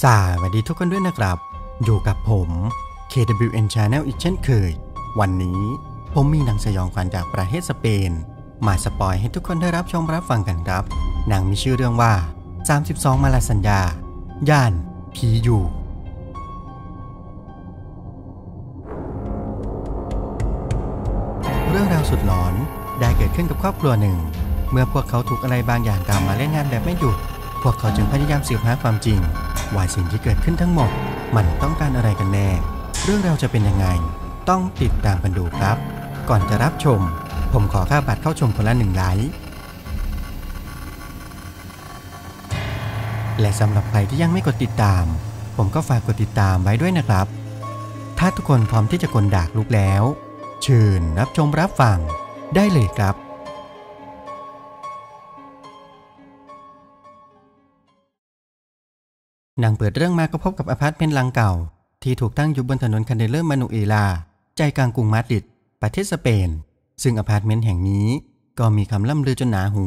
สวัสดีทุกคนด้วยนะครับ อยู่กับผม KWN Channel อีกเช่นเคย วันนี้ผมมีหนังสยองขวัญจากประเทศสเปน มาสปอยให้ทุกคนได้รับชมรับฟังกันครับ หนังมีชื่อเรื่องว่า 32มาลาสัญญา ย่านผีอยู่เรื่องราวสุดหลอนได้เกิดขึ้นกับครอบครัวหนึ่ง เมื่อพวกเขาถูกอะไรบางอย่างตามมาเล่นงานแบบไม่หยุด พวกเขาจึงพยายามสืบหาความจริงว่าสิ่งที่เกิดขึ้นทั้งหมดมันต้องการอะไรกันแน่ เรื่องราวจะเป็นยังไงต้องติดตามกันดูครับ ก่อนจะรับชมผมขอค่าบัตรเข้าชมคนละหนึ่งไลค์และสำหรับใครที่ยังไม่กดติดตาม ผมก็ฝากกดติดตามไว้ด้วยนะครับ ถ้าทุกคนพร้อมที่จะกลดากลุกแล้วเชิญรับชมรับฟังได้เลยครับนังเปิดเรื่องมาก็พบกับอพาร์ตเมนต์หลังเก่า ที่ถูกตั้งอยู่บนถนนคันเดเลอร์มานูเอลา ใจกลางกรุงมาดริด ประเทศสเปน ซึ่งอพาร์ตเมนต์แห่งนี้ ก็มีคำล่ำลือจนหนาหู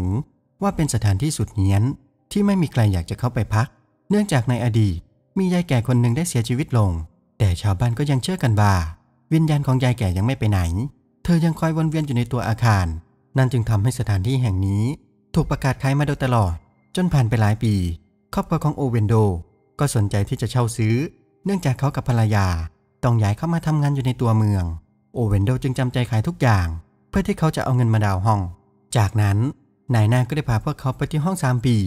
ว่าเป็นสถานที่สุดเฮี้ยนที่ไม่มีใครอยากจะเข้าไปพัก เนื่องจากในอดีตมียายแก่คนหนึ่งได้เสียชีวิตลง แต่ชาวบ้านก็ยังเชื่อกันว่า วิญญาณของยายแก่ยังไม่ไปไหน เธอยังคอยวนเวียนอยู่ในตัวอาคาร นั่นจึงทำให้สถานที่แห่งนี้ ถูกประกาศขายมาโดยตลอด จนผ่านไปหลายปีครอบครัวของโอเวนโดก็สนใจที่จะเช่าซื้อ เนื่องจากเขากับภรรยาต้องย้ายเข้ามาทำงานอยู่ในตัวเมือง โอเวนโดจึงจำใจขายทุกอย่าง เพื่อที่เขาจะเอาเงินมาดาวห้อง จากนั้นนายหน้าก็ได้พาพวกเขาไปที่ห้องสามปี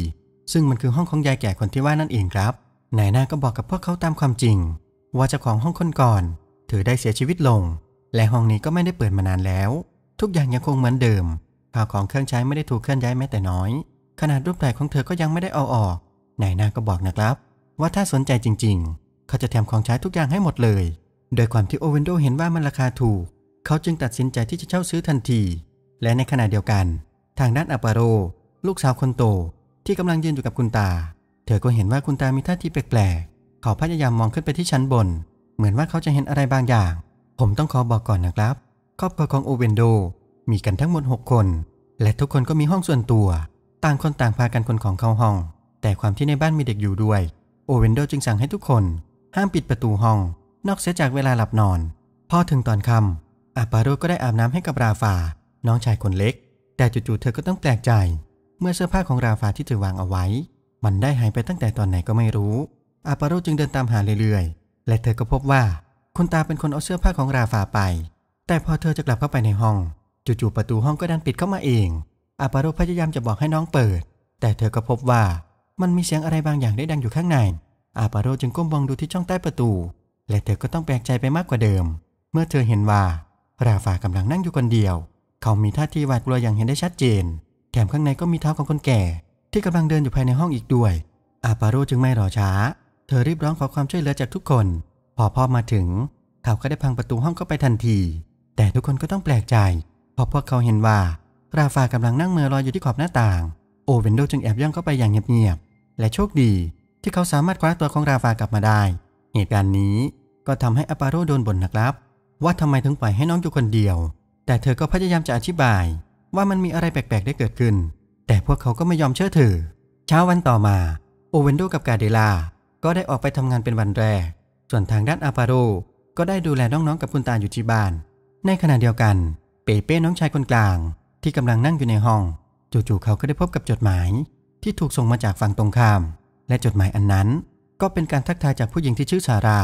ซึ่งมันคือห้องของยายแก่คนที่ว่านั่นเองครับ นายหน้าก็บอกกับพวกเขาตามความจริง ว่าเจ้าของห้องคนก่อนเธอได้เสียชีวิตลง และห้องนี้ก็ไม่ได้เปิดมานานแล้ว ทุกอย่างยังคงเหมือนเดิมข้าวของเครื่องใช้ไม่ได้ถูกเคลื่อนย้ายแม้แต่น้อย ขนาดรูปถ่ายของเธอก็ยังไม่ได้เอาออก นายหน้าก็บอกนะครับว่าถ้าสนใจจริงๆ เขาจะแถมของใช้ทุกอย่างให้หมดเลย โดยความที่โอเวนโดเห็นว่ามันราคาถูก เขาจึงตัดสินใจที่จะเช่าซื้อทันที และในขณะเดียวกัน ทางด้านอัปาโร ลูกสาวคนโต ที่กำลังยืนอยู่กับคุณตา เธอก็เห็นว่าคุณตามีท่าทีแปลกๆ เขาพยายามมองขึ้นไปที่ชั้นบน เหมือนว่าเขาจะเห็นอะไรบางอย่าง ผมต้องขอบอกก่อนนะครับครอบครัวของโอเวนโดมีกันทั้งหมด6คน และทุกคนก็มีห้องส่วนตัว ต่างคนต่างพากันคนของเข้าห้อง แต่ความที่ในบ้านมีเด็กอยู่ด้วยโอเวนโดจึงสั่งให้ทุกคน ห้ามปิดประตูห้องนอกเสียจากเวลาหลับนอน พอถึงตอนค่ำอาปาโรก็ได้อาบน้ำให้กับราฟาน้องชายคนเล็ก แต่จู่ๆเธอก็ต้องแปลกใจเมื่อเสื้อผ้าของราฟาที่เธอวางเอาไว้ มันได้หายไปตั้งแต่ตอนไหนก็ไม่รู้อาปาโรจึงเดินตามหาเรื่อยๆ และเธอก็พบว่า คุณตาเป็นคนเอาเสื้อผ้าของราฟาไป แต่พอเธอจะกลับเข้าไปในห้องจู่ๆประตูห้องก็ดันปิดเข้ามาเองอาปาโรพยายามจะบอกให้น้องเปิด แต่เธอก็พบว่ามันมีเสียงอะไรบางอย่างได้ดังอยู่ข้างใน อาปาโรจึงก้มมองดูที่ช่องใต้ประตู และเธอ ก็ต้องแปลกใจไปมากกว่าเดิม เมื่อเธอเห็นว่า ราฟากำลังนั่งอยู่คนเดียว เขามีท่าทีหวาดกลัวอย่างเห็นได้ชัดเจน แถมข้างในก็มีเท้าของคนแก่ ที่กำลังเดินอยู่ภายในห้องอีกด้วย อาปาโรจึงไม่รอช้า เธอรีบร้องขอความช่วยเหลือจากทุกคน พอพ่อมาถึง เขาก็ได้พังประตูห้องเข้าไปทันที แต่ทุกคนก็ต้องแปลกใจเพราะพวกเขาเห็นว่า ราฟากำลังนั่งเมือรอยอยู่ที่ขอบหน้าต่าง โอเวนโดจึงแอบย่องเข้าไปอย่างเงียบและโชคดีที่เขาสามารถคว้าตัวของราฟากลับมาได้ เหตุการณ์นี้ก็ทำให้อปาโรโดนบ่นนะครับ ว่าทำไมถึงปล่อยให้น้องอยู่คนเดียว แต่เธอก็พยายามจะอธิบาย ว่ามันมีอะไรแปลกๆได้เกิดขึ้น แต่พวกเขาก็ไม่ยอมเชื่อถือ เช้าวันต่อมาโอเวนโดกับกาเดลา ก็ได้ออกไปทำงานเป็นวันแรก ส่วนทางด้านอาปาโร ก็ได้ดูแลน้องๆกับคุณตาอยู่ที่บ้าน ในขณะเดียวกัน เปเป้น้องชายคนกลางที่กำลังนั่งอยู่ในห้อง จู่ๆเขาก็ได้พบกับจดหมายที่ถูกส่งมาจากฝั่งตรงข้าม และจดหมายอันนั้น ก็เป็นการทักทายจากผู้หญิงที่ชื่อซารา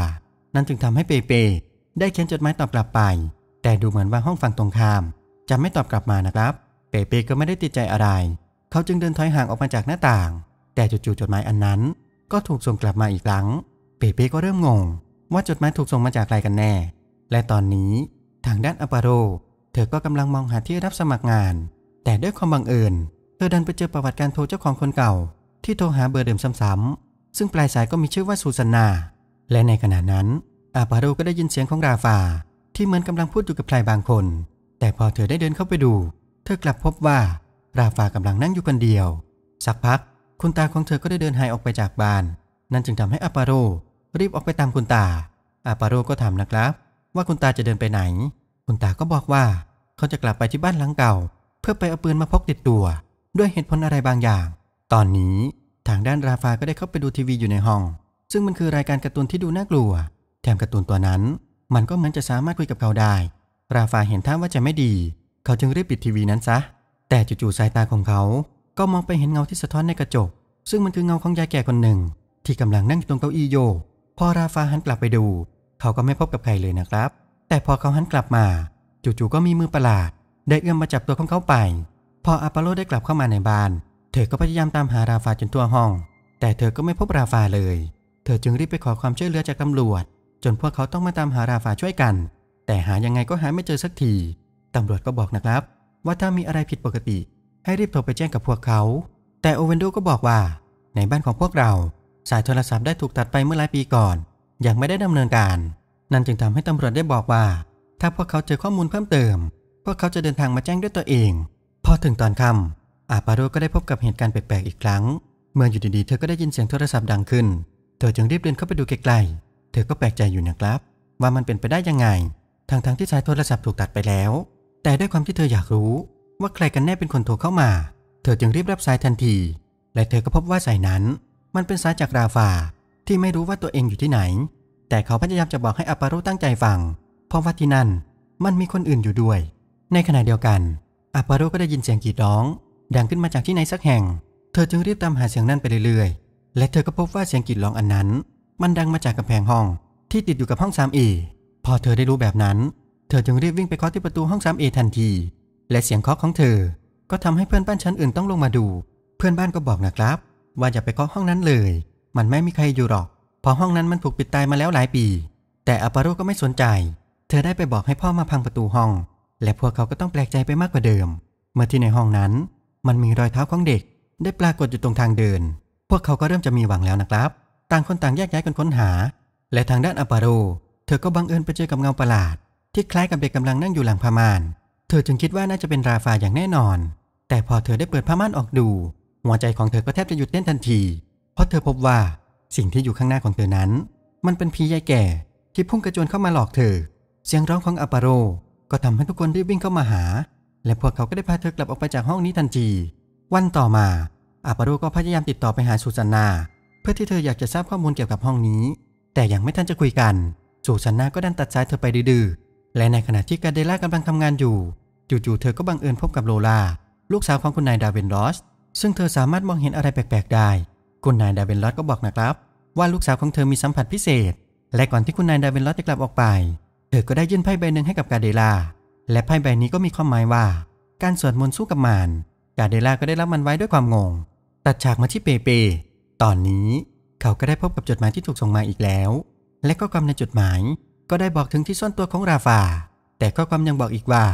นั้นจึงทำให้เปเปได้เขียนจดหมายตอบกลับไป แต่ดูเหมือนว่าห้องฝั่งตรงข้าม จะไม่ตอบกลับมานะครับ เปเปก็ไม่ได้ติดใจอะไร เขาจึงเดินถอยห่างออกมาจากหน้าต่าง แต่จู่ๆจดหมายอันนั้น ก็ถูกส่งกลับมาอีกครั้งเปเปก็เริ่มงงว่าจดหมายถูกส่งมาจากใครกันแน่ และตอนนี้ทางด้านอัปาโรเธอก็กำลังมองหาที่รับสมัครงาน แต่ด้วยความบังเอิญเธอดันไปเจอประวัติการโทรเจ้าของคนเก่า ที่โทรหาเบอร์เดิมซ้ำๆซึ่งปลายสายก็มีชื่อว่าสุสนาและในขณะนั้นอาปาโรก็ได้ยินเสียงของราฟา ที่เหมือนกำลังพูดอยู่กับใครบางคน แต่พอเธอได้เดินเข้าไปดู เธอกลับพบว่าราฟากำลังนั่งอยู่คนเดียว สักพักคุณตาของเธอก็ได้เดินหายออกไปจากบ้าน นั่นจึงทำให้อาปาโรรีบออกไปตามคุณตาอาปาโรก็ถามนะครับ ว่าคุณตาจะเดินไปไหน คุณตาก็บอกว่าเขาจะกลับไปที่บ้านหลังเก่า เพื่อไปเอาปืนมาพกติดตัวด้วยเหตุผลอะไรบางอย่าง ตอนนี้ทางด้านราฟาก็ได้เข้าไปดูทีวีอยู่ในห้อง ซึ่งมันคือรายการการ์ตูนที่ดูน่ากลัว แถมการ์ตูนตัวนั้น มันก็เหมือนจะสามารถคุยกับเขาได้ ราฟาเห็นท่าว่าจะไม่ดี เขาจึงรีบปิดทีวีนั้นซะ แต่จู่ๆสายตาของเขา ก็มองไปเห็นเงาที่สะท้อนในกระจก ซึ่งมันคือเงาของยายแก่คนหนึ่ง ที่กำลังนั่งอยู่ตรงเก้าอี้โยกพอราฟาหันกลับไปดู เขาก็ไม่พบกับใครเลยนะครับ แต่พอเขาหันกลับมา จู่ๆก็มีมือประหลาด ได้เอื้อมมาจับตัวของเขาไปพออาปาโลได้กลับเข้ามาในบ้าน เธอก็พยายามตามหาราฟาจนทั่วห้อง แต่เธอก็ไม่พบราฟาเลย เธอจึงรีบไปขอความช่วยเหลือจากตำรวจ จนพวกเขาต้องมาตามหาราฟาช่วยกัน แต่หายังไงก็หาไม่เจอสักที ตำรวจก็บอกนะครับ ว่าถ้ามีอะไรผิดปกติ ให้รีบโทรไปแจ้งกับพวกเขา แต่โอเวนโดก็บอกว่าในบ้านของพวกเรา สายโทรศัพท์ได้ถูกตัดไปเมื่อหลายปีก่อนอยังไม่ได้ดำเนินการ นั่นจึงทำให้ตำรวจได้บอกว่า ถ้าพวกเขาเจอข้อมูลเพิ่มเติม พวกเขาจะเดินทางมาแจ้งด้วยตัวเองพอถึงตอนค่ำอาปาโรก็ได้พบกับเหตุการณ์แปลกๆ อีกครั้ง เมื่ออยู่ดีๆเธอก็ได้ยินเสียงโทรศัพท์ดังขึ้น เธอจึงรีบเดินเข้าไปดูไกลๆเธอก็แปลกใจอยู่นะครับว่ามันเป็นไปได้ยังไง ทั้งๆที่สายโทรศัพท์ถูกตัดไปแล้ว แต่ด้วยความที่เธออยากรู้ ว่าใครกันแน่เป็นคนโทรเข้ามา เธอจึงรีบรับสายทันที และเธอก็พบว่าสายนั้น มันเป็นสายจากราฟา ที่ไม่รู้ว่าตัวเองอยู่ที่ไหน แต่เขาพยายามจะบอกให้อาปาโรตั้งใจฟัง เพราะว่าที่นั่นมันมีคนอื่นอยู่ด้วย ในขณะเดียวกันอาปาโรก็ได้ยินเสียงกรีดร้อง ดังขึ้นมาจากที่ไหนสักแห่ง เธอจึงรีบตามหาเสียงนั้นไปเรื่อยๆ และเธอก็พบว่าเสียงกรีดร้องอันนั้น มันดังมาจากกำแพงห้องที่ติดอยู่กับห้องสามเอพอเธอได้รู้แบบนั้น เธอจึงรีบวิ่งไปเคาะที่ประตูห้องสามเอทันที และเสียงเคาะของเธอ ก็ทำให้เพื่อนบ้านชั้นอื่นต้องลงมาดู เพื่อนบ้านก็บอกนะครับ ว่าอย่าไปเคาะห้องนั้นเลย มันไม่มีใครอยู่หรอก พอห้องนั้นมันถูกปิดตายมาแล้วหลายปี แต่อาปาโรก็ไม่สนใจ เธอได้ไปบอกให้พ่อมาพังประตูห้องและพวกเขาก็ต้องแปลกใจไปมากกว่าเดิม เมื่อที่ในห้องนั้น มันมีรอยเท้าของเด็ก ได้ปรากฏอยู่ตรงทางเดิน พวกเขาก็เริ่มจะมีหวังแล้วนะครับ ต่างคนต่างแยกย้ายกันค้นหา และทางด้านอัปาโร เธอก็บังเอิญไปเจอกับเงาประหลาด ที่คล้ายกับเด็กกำลังนั่งอยู่หลังผ้าม่าน เธอจึงคิดว่าน่าจะเป็นราฟาอย่างแน่นอน แต่พอเธอได้เปิดผ้าม่านออกดู หัวใจของเธอก็แทบจะหยุดเต้นทันที เพราะเธอพบว่า สิ่งที่อยู่ข้างหน้าของเธอนั้น มันเป็นผียายแก่ ที่พุ่งกระโจนเข้ามาหลอกเธอ เสียงร้องของอัปาโรก็ทำให้ทุกคนรีบวิ่งเข้ามาหา และพวกเขาก็ได้พาเธอกลับออกไปจากห้องนี้ทันที วันต่อมา อาปาโรก็พยายามติดต่อไปหาสุสานา เพื่อที่เธออยากจะทราบข้อมูลเกี่ยวกับห้องนี้ แต่ยังไม่ทันจะคุยกัน สุสานาก็ดันตัดสายเธอไปดื้อและในขณะที่กาเดล่ากำลังทำงานอยู่ จู่ๆ เธอก็บังเอิญพบกับโลลาลูกสาวของคุณนายดาเวนลอส ซึ่งเธอสามารถมองเห็นอะไรแปลกๆ ได้ คุณนายดาเวนลอสก็บอกนะครับ ว่าลูกสาวของเธอมีสัมผัสพิเศษ และก่อนที่คุณนายดาเวนลอสจะกลับออกไปเธอก็ได้ยื่นไพ่ใบหนึ่งให้กับกาเดล่าและไพ่ใบนี้ก็มีความหมายว่า การสวดมนต์สู้กับมารกาเดล่าก็ได้รับมันไว้ด้วยความงง ตัดฉากมาที่เปเปตอนนี้ เขาก็ได้พบกับจดหมายที่ถูกส่งมาอีกแล้ว และข้อความในจดหมาย ก็ได้บอกถึงที่ซ่อนตัวของราฟา แต่ข้อความยังบอกอีกว่า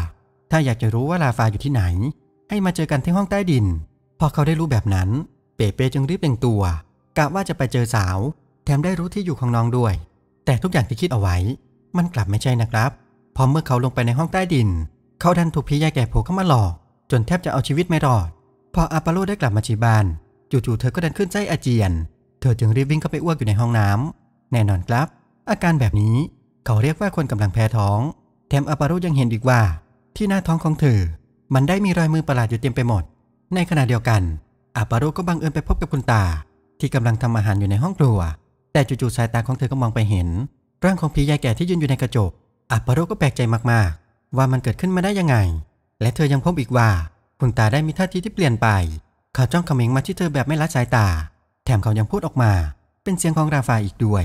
ถ้าอยากจะรู้ว่าราฟาอยู่ที่ไหน ให้มาเจอกันที่ห้องใต้ดินพอเขาได้รู้แบบนั้น เปเปจึงรีบแต่งตัวกะว่าจะไปเจอสาว แถมได้รู้ที่อยู่ของน้องด้วย แต่ทุกอย่างที่คิดเอาไว้มันกลับไม่ใช่นะครับ พอเมื่อเขาลงไปในห้องใต้ดิน เขาดันถูกพี่ยายแก่โผล่เข้ามาหลอก จนแทบจะเอาชีวิตไม่รอด พออาปาโลได้กลับมาทีบานจู่ๆเธอก็ดันขึ้นไส้อาเจียน เธอจึงรีบวิ่งเข้าไปอ้วกอยู่ในห้องน้ำ แน่นอนครับ อาการแบบนี้เขาเรียกว่าคนกำลังแพ้ท้อง แถมอาปาโลยังเห็นอีกว่า ที่หน้าท้องของเธอ มันได้มีรอยมือประหลาดอยู่เต็มไปหมด ในขณะเดียวกันอาปาโลก็บังเอิญไปพบกับคุณตาที่กำลังทำอาหารอยู่ในห้องครัว แต่จู่ๆสายตาของเธอก็มองไปเห็นร่างของผียายแก่ที่ยืนอยู่ในกระจกอัปปาโรก็แปลกใจมากๆ ว่ามันเกิดขึ้นมาได้ยังไง และเธอยังพบอีกว่า คุณตาได้มีท่าทีที่เปลี่ยนไป เขาจ้องเขม็งมาที่เธอแบบไม่ละสายตา แถมเขายังพูดออกมา เป็นเสียงของราฟาอีกด้วย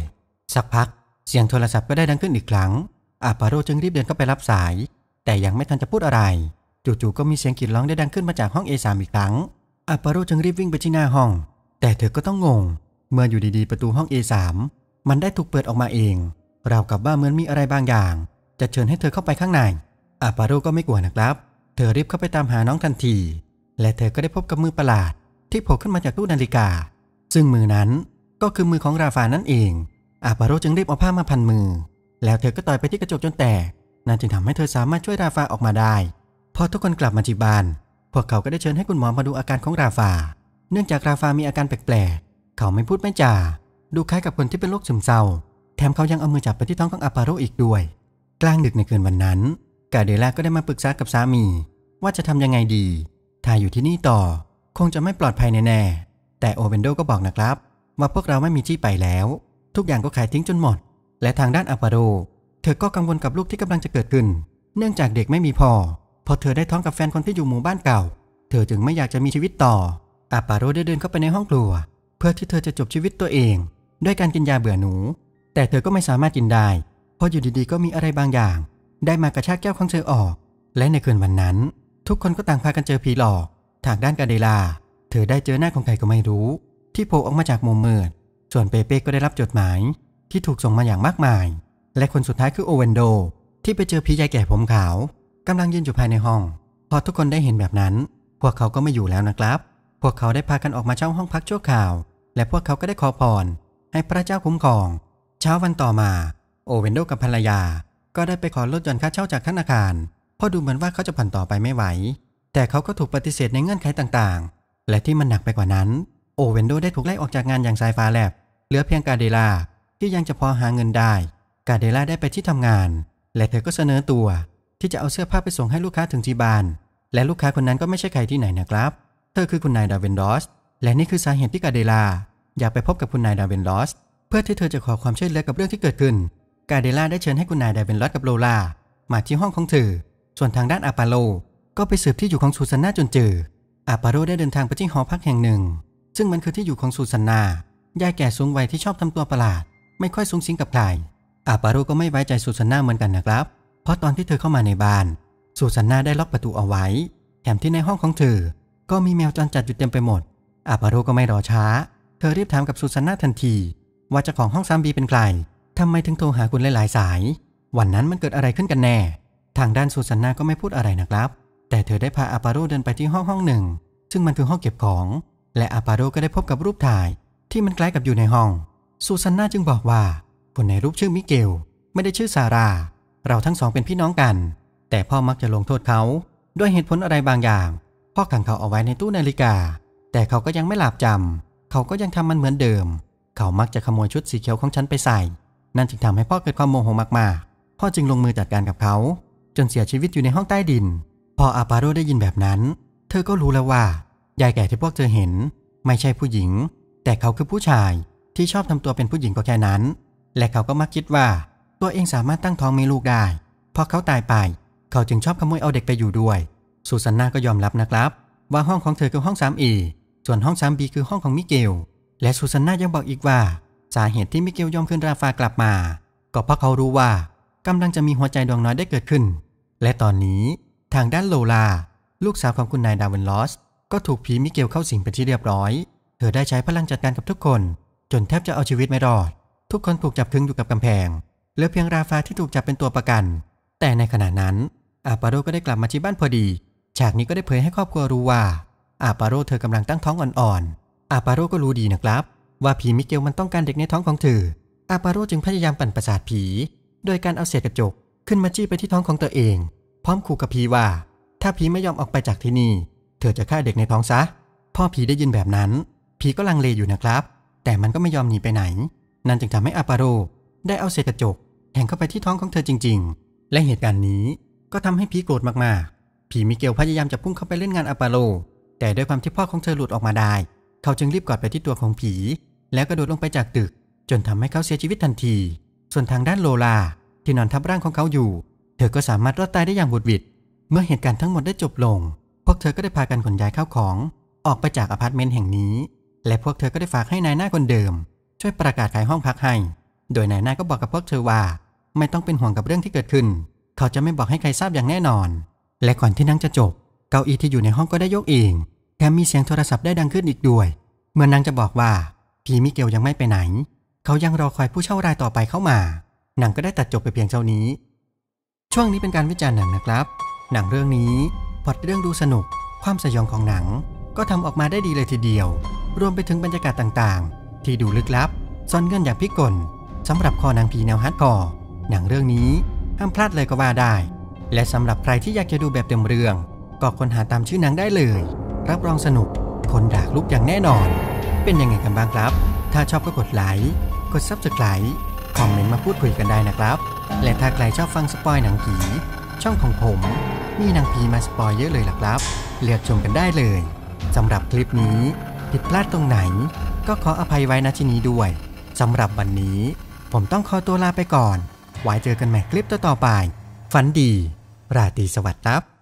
สักพัก เสียงโทรศัพท์ก็ได้ดังขึ้นอีกครั้ง อัปปาโรจึงรีบเดินเข้าไปรับสาย แต่ยังไม่ทันจะพูดอะไร จู่ๆก็มีเสียงกรีดร้องได้ดังขึ้นมาจากห้องเอสามอีกครั้ง อัปปาโรจึงรีบวิ่งไปที่หน้าห้อง แต่เธอก็ต้องงง เมื่ออยู่ดีๆ ประตูห้อง A3 มันได้ถูกเปิดออกมาเองเรากับว่าเหมือนมีอะไรบางอย่าง จะเชิญให้เธอเข้าไปข้างในอาปาโรก็ไม่กลัวนะครับ เธอรีบเข้าไปตามหาน้องทันที และเธอก็ได้พบกับมือประหลาด ที่โผล่ขึ้นมาจากตู้นาฬิกา ซึ่งมือนั้นก็คือมือของราฟานั่นเองอาปาโรจึงรีบเอาผ้ามาพันมือ แล้วเธอก็ต่อยไปที่กระจกจนแตกนั่นจึงทำให้เธอสามารถช่วยราฟาออกมาได้พอทุกคนกลับมาที่บ้านพวกเขาก็ได้เชิญให้คุณหมอมาดูอาการของราฟาเนื่องจากราฟามีอาการแปลก ๆ เขาไม่พูดไม่จา ดูคล้ายกับคนที่เป็นโรคซึมเศร้าแถมเขายังเอามือจับไปที่ท้องของอาปาโรอีกด้วย กลางดึกในคืนวันนั้น กาเดล่าก็ได้มาปรึกษากับสามี ว่าจะทำยังไงดี ถ้าอยู่ที่นี่ต่อ คงจะไม่ปลอดภัยแน่ แต่โอเวนโดก็บอกนะครับ ว่าพวกเราไม่มีที่ไปแล้ว ทุกอย่างก็ขายทิ้งจนหมด และทางด้านอาปาโร เธอก็กังวลกับลูกที่กำลังจะเกิดขึ้น เนื่องจากเด็กไม่มีพอพอเธอได้ท้องกับแฟนคนที่อยู่หมู่บ้านเก่า เธอจึงไม่อยากจะมีชีวิตต่ออาปาโรได้เดินเข้าไปในห้องครัว เพื่อที่เธอจะจบชีวิตตัวเอง ด้วยการกินยาเบื่อหนูแต่เธอก็ไม่สามารถกินได้ เพราะอยู่ดีๆก็มีอะไรบางอย่าง ได้มากระชากแก้วของเธอออก และในคืนวันนั้น ทุกคนก็ต่างพากันเจอผีหลอก ทางด้านกาเดลา เธอได้เจอหน้าของใครก็ไม่รู้ ที่โผล่ออกมาจากมุมมืด ส่วนเปเป้ก็ได้รับจดหมาย ที่ถูกส่งมาอย่างมากมาย และคนสุดท้ายคือโอเวนโด ที่ไปเจอผียายแก่ผมขาวกำลังยืนอยู่ภายในห้อง พอทุกคนได้เห็นแบบนั้น พวกเขาก็ไม่อยู่แล้วนะครับ พวกเขาได้พากันออกมาเช่าห้องพักชั่วคราว และพวกเขาก็ได้ขอพรให้พระเจ้าคุ้มครองเช้าวันต่อมาโอเวนโดกับภรรยา ก็ได้ไปขอลดหย่อนค่าเช่าจากธนาคารเพราะดูเหมือนว่าเขาจะผ่อนต่อไปไม่ไหว แต่เขาก็ถูกปฏิเสธในเงื่อนไขต่างๆ และที่มันหนักไปกว่านั้นโอเวนโดได้ถูกไล่ออกจากงานอย่างสายฟ้าแลบเหลือเพียงกาเดล่าที่ยังจะพอหาเงินได้กาเดล่าได้ไปที่ทำงาน และเธอก็เสนอตัว ที่จะเอาเสื้อผ้าไปส่งให้ลูกค้าถึงที่บ้าน และลูกค้าคนนั้นก็ไม่ใช่ใครที่ไหนนะครับ เธอคือคุณนายดาเวนดอสและนี่คือสาเหตุที่กาเดล่าอยากไปพบกับคุณนายดาเวนดอสเพื่อที่เธอจะขอความช่วยเหลือกับเรื่องที่เกิดขึ้น กาเดล่าได้เชิญให้คุณนายไดเวนลอดกับโลลามาที่ห้องของเธอ ส่วนทางด้านอาปาโลก็ไปสืบที่อยู่ของซูซานนาจนเจออาปาโลได้เดินทางไปที่หอพักแห่งหนึ่ง ซึ่งมันคือที่อยู่ของซูซานนา ยายแก่สูงวัย ที่ชอบทำตัวประหลาด ไม่ค่อยสูงสิงกับใครอาปาโลก็ไม่ไว้ใจซูซานนาเหมือนกันนะครับ เพราะตอนที่เธอเข้ามาในบ้านซูซานนาได้ล็อกประตูเอาไว้ แถมที่ในห้องของเธอ ก็มีแมวจรจัดอยู่เต็มไปหมดอาปาโลก็ไม่รอช้า เธอรีบถามกับซูซานนาทันทีว่าเจ้าของห้องซามบีเป็นใครทำไมถึงโทรหาคุณหลายๆสาย วันนั้นมันเกิดอะไรขึ้นกันแน่ ทางด้านสุสันนาก็ไม่พูดอะไรนะครับ แต่เธอได้พาอาปาโรเดินไปที่ห้องห้องหนึ่ง ซึ่งมันคือห้องเก็บของ และอาปาโรก็ได้พบกับรูปถ่าย ที่มันคล้ายกับอยู่ในห้องสุสันนาจึงบอกว่า คนในรูปชื่อมิเกล ไม่ได้ชื่อซาร่า เราทั้งสองเป็นพี่น้องกัน แต่พ่อมักจะลงโทษเขาด้วยเหตุผลอะไรบางอย่าง พ่อขังเขาเอาไว้ในตู้นาฬิกา แต่เขาก็ยังไม่หลับจำ เขาก็ยังทำมันเหมือนเดิมเขามักจะขโมยชุดสีเขียวของฉันไปใส่ นั่นจึงทำให้พ่อเกิดความโมโหมาก ๆพ่อจึงลงมือจัดการกับเขา จนเสียชีวิตอยู่ในห้องใต้ดิน พออาปาโรได้ยินแบบนั้น เธอก็รู้แล้วว่า ยายแก่ที่พวกเธอเห็น ไม่ใช่ผู้หญิง แต่เขาคือผู้ชายที่ชอบทำตัวเป็นผู้หญิงก็แค่นั้น และเขาก็มักคิดว่า ตัวเองสามารถตั้งท้องมีลูกได้ พอเขาตายไป เขาจึงชอบขโมยเอาเด็กไปอยู่ด้วยสุสันนาก็ยอมรับนะครับ ว่าห้องของเธอคือห้องสามอีส่วนห้องสามบีคือห้องของมิเกลและซูซานนายังบอกอีกว่า สาเหตุที่มิเกลยอมขึ้นราฟากลับมา ก็เพราะเขารู้ว่ากำลังจะมีหัวใจดวงน้อยได้เกิดขึ้น และตอนนี้ทางด้านโลลาลูกสาวของคุณนายดาวินลอส ก็ถูกผีมิเกลเข้าสิงเป็นที่เรียบร้อย เธอได้ใช้พลังจัดการกับทุกคน จนแทบจะเอาชีวิตไม่รอด ทุกคนถูกจับคึงอยู่กับกำแพงเหลือเพียงราฟาที่ถูกจับเป็นตัวประกัน แต่ในขณะนั้นอาปาโรก็ได้กลับมาที่บ้านพอดีฉากนี้ก็ได้เผยให้ครอบครัวรู้ว่าอาปาโร เธอกำลังตั้งท้องอ่อนๆอาปาโรก็รู้ดีนะครับ ว่าผีมิเกลมันต้องการเด็กในท้องของเธออาปาโรจึงพยายามปั่นประสาทผี โดยการเอาเศษกระจกขึ้นมาจี้ไปที่ท้องของตัวเอง พร้อมขู่กับผีว่า ถ้าผีไม่ยอมออกไปจากที่นี่ เธอจะฆ่าเด็กในท้องซะ พ่อผีได้ยินแบบนั้น ผีก็ลังเลอยู่นะครับ แต่มันก็ไม่ยอมหนีไปไหน นั่นจึงทำให้อาปาโร ได้เอาเศษกระจกแห่งเข้าไปที่ท้องของเธอจริง ๆ และเหตุการณ์นี้ก็ทำให้ผีโกรธมากๆ ผีมิเกลพยายามจะพุ่งเข้าไปเล่นงานอาปาโร แต่ด้วยความที่พ่อของเธอหลุดออกมาได้เขาจึงรีบกอดไปที่ตัวของผี แล้วกระโดดลงไปจากตึก จนทำให้เขาเสียชีวิตทันที ส่วนทางด้านโลลาที่นอนทับร่างของเขาอยู่ เธอก็สามารถรอดตายได้อย่างบุดวิดเมื่อเหตุการณ์ทั้งหมดได้จบลง พวกเธอก็ได้พากันขนย้ายข้าวของ ออกไปจากอพาร์ตเมนต์แห่งนี้ และพวกเธอก็ได้ฝากให้นายหน้าคนเดิม ช่วยประกาศขายห้องพักให้ โดยนายหน้าก็บอกกับพวกเธอว่า ไม่ต้องเป็นห่วงกับเรื่องที่เกิดขึ้น เขาจะไม่บอกให้ใครทราบอย่างแน่นอน และก่อนที่นั่งจะจบ เก้าอี้ที่อยู่ในห้องก็ได้ยกเองแถมมีเสียงโทรศัพท์ได้ดังขึ้นอีกด้วยเหมือนนางจะบอกว่าพีมิเกลยังไม่ไปไหน เขายังรอคอยผู้เช่ารายต่อไปเข้ามาหนังก็ได้ตัดจบไปเพียงเท่านี้ช่วงนี้เป็นการวิจารณ์หนังนะครับ หนังเรื่องนี้พอดเรื่องดูสนุก ความสยองของหนังก็ทำออกมาได้ดีเลยทีเดียว รวมไปถึงบรรยากาศต่างๆ ที่ดูลึกลับ ซ่อนเงื่อนอย่างพิกลสำหรับคอนางพีแนวฮาร์ดคอร์หนังเรื่องนี้ห้ามพลาดเลยก็ว่าได้ และสำหรับใครที่อยากจะดูแบบเต็มเรื่อง ก็ค้นหาตามชื่อหนังได้เลยรับรองสนุก คนด่าลุกอย่างแน่นอน เป็นยังไงกันบ้างครับ ถ้าชอบก็กดไลค์กดซับสไครต์คอมเมนต์มาพูดคุยกันได้นะครับ และถ้าใครชอบฟังสปอยหนังผี ช่องของผมมีหนังผีมาสปอยเยอะเลยหลัะครับ เลือกชมกันได้เลยสำหรับคลิปนี้ผิดพลาดตรงไหน ก็ขออภัยไว้ะที่นี้ด้วยสำหรับวันนี้ ผมต้องขอตัวลาไปก่อน ไว้เจอกันใหม่คลิปต่อๆไป ฝันดี ราตรีสวัสดิ์ครับ